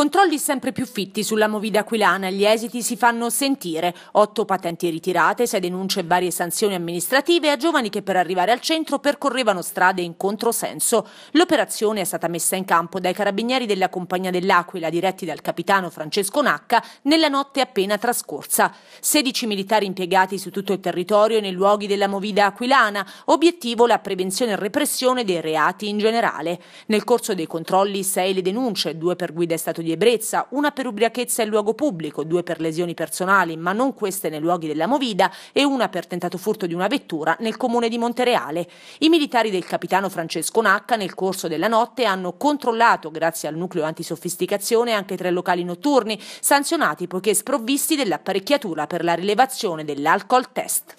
Controlli sempre più fitti sulla movida aquilana, gli esiti si fanno sentire, otto patenti ritirate, sei denunce e varie sanzioni amministrative a giovani che per arrivare al centro percorrevano strade in controsenso. L'operazione è stata messa in campo dai carabinieri della Compagnia dell'Aquila, diretti dal capitano Francesco Nacca, nella notte appena trascorsa. 16 militari impiegati su tutto il territorio e nei luoghi della movida aquilana, obiettivo la prevenzione e repressione dei reati in generale. Nel corso dei controlli sei le denunce, due per guida è stato di di ebbrezza, una per ubriachezza in luogo pubblico, due per lesioni personali, ma non queste nei luoghi della movida, e una per tentato furto di una vettura nel comune di Montereale. I militari del capitano Francesco Nacca nel corso della notte hanno controllato, grazie al nucleo antisofisticazione, anche tre locali notturni, sanzionati poiché sprovvisti dell'apparecchiatura per la rilevazione dell'alcol test.